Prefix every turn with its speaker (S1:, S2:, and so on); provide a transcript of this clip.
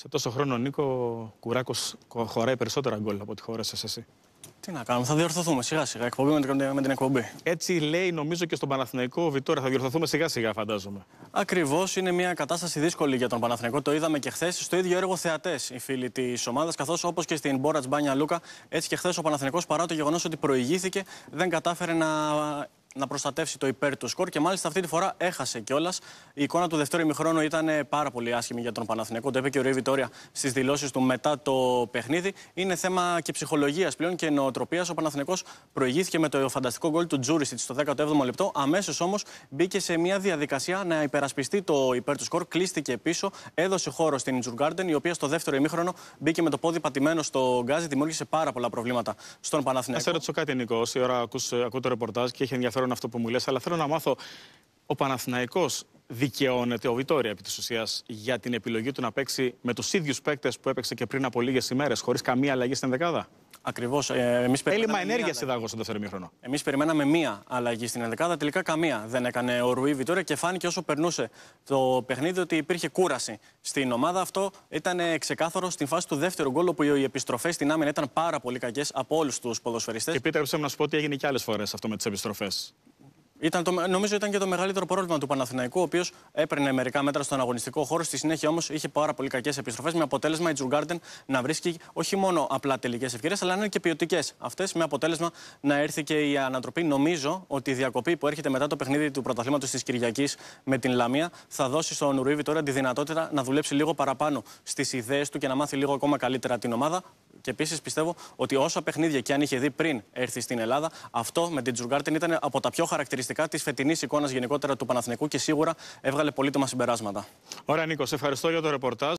S1: Σε τόσο χρόνο, Νίκο, ο Κουράκος χωράει περισσότερα γκολ από ό,τι χώρεσε εσύ. Τι να κάνουμε, θα διορθωθούμε σιγά-σιγά. Εκπομπή με την εκπομπή. Έτσι λέει, νομίζω και στον Παναθηναϊκό Βιτόρα. Θα διορθωθούμε σιγά-σιγά, φαντάζομαι. Ακριβώς. Είναι μια κατάσταση δύσκολη για τον Παναθηναϊκό. Το είδαμε και χθες. Στο ίδιο έργο θεατές οι φίλοι της ομάδας. Καθώς όπως και στην Μπόρα Μπάνια Λούκα, έτσι και χθες ο Παναθηναϊκός παρά το γεγονός ότι προηγήθηκε, δεν κατάφερε να να προστατεύσει το υπέρ του σκορ και μάλιστα αυτή τη φορά έχασε κιόλας. Η εικόνα του δεύτερου ημιχρόνου ήταν ε, πάρα πολύ άσχημη για τον Παναθηνικό. Το είπε και ο Ρέι Βιτόρια στις δηλώσεις του μετά το παιχνίδι. Είναι θέμα και ψυχολογίας πλέον και νοοτροπίας. Ο Παναθηνικό προηγήθηκε με το φανταστικό γκολ του Τζούρισιτ στο 17ο λεπτό. Αμέσως όμως μπήκε σε μια διαδικασία να υπερασπιστεί το υπέρ του σκορ. Κλείστηκε πίσω, έδωσε χώρο στην Τζουργκάρντεν, η οποία στο δεύτερο ημίχρονο μπήκε με το πόδι πατημένο στο γκάζι, δημιούργησε πάρα πολλά προβλήματα στον Παναθηνικό. ρωτήσω κάτι, Νικό. Η ώρα ε, το ρεπορτάζ και έχει ενδιαφέρον ενδιαφέρον αυτό που μου λες, αλλά θέλω να μάθω, ο Παναθηναϊκός δικαιώνεται ο Βιτόρια επί της ουσίας για την επιλογή του να παίξει με τους ίδιους παίκτες που έπαιξε και πριν από λίγες ημέρες, χωρίς καμία αλλαγή στην δεκάδα. Ακριβώς, ε, εμείς Έλλειμμα ενέργεια σε στον δεύτερο μήχρονο. Εμείς περιμέναμε μία αλλαγή στην Ενδεκάδα. τελικά καμία δεν έκανε ο Ρουί Βιτόρια και φάνηκε όσο περνούσε το παιχνίδι ότι υπήρχε κούραση στην ομάδα. Αυτό ήταν ε, ξεκάθαρο στην φάση του δεύτερου γκολ, όπου οι επιστροφές στην άμυνα ήταν πάρα πολύ κακές από όλους τους ποδοσφαιριστές. Και πείτε, να σου πω ότι έγινε και άλλες φορές αυτό με τις επιστροφές. Ήταν το, νομίζω ήταν και το μεγαλύτερο πρόβλημα του Παναθηναϊκού, ο οποίος έπαιρνε μερικά μέτρα στον αγωνιστικό χώρο. Στη συνέχεια όμως είχε πάρα πολύ κακές επιστροφές, με αποτέλεσμα η Τζουγκάρντεν να βρίσκει όχι μόνο απλά τελικές ευκαιρίες, αλλά να είναι και ποιοτικές αυτές, με αποτέλεσμα να έρθει και η ανατροπή. Νομίζω ότι η διακοπή που έρχεται μετά το παιχνίδι του πρωταθλήματος της Κυριακής με την Λαμία θα δώσει στον Ρουίβι τώρα τη δυνατότητα να δουλέψει λίγο παραπάνω στις ιδέες του και να μάθει λίγο ακόμα καλύτερα την ομάδα. Και επίσης πιστεύω ότι όσα παιχνίδια και αν είχε δει πριν έρθει στην Ελλάδα, αυτό με την Τζουργκάρτεν ήταν από τα πιο χαρακτηριστικά της φετινής εικόνας γενικότερα του Παναθηνικού και σίγουρα έβγαλε πολύτιμα συμπεράσματα. Ωραία, Νίκο, ευχαριστώ για το ρεπορτάζ.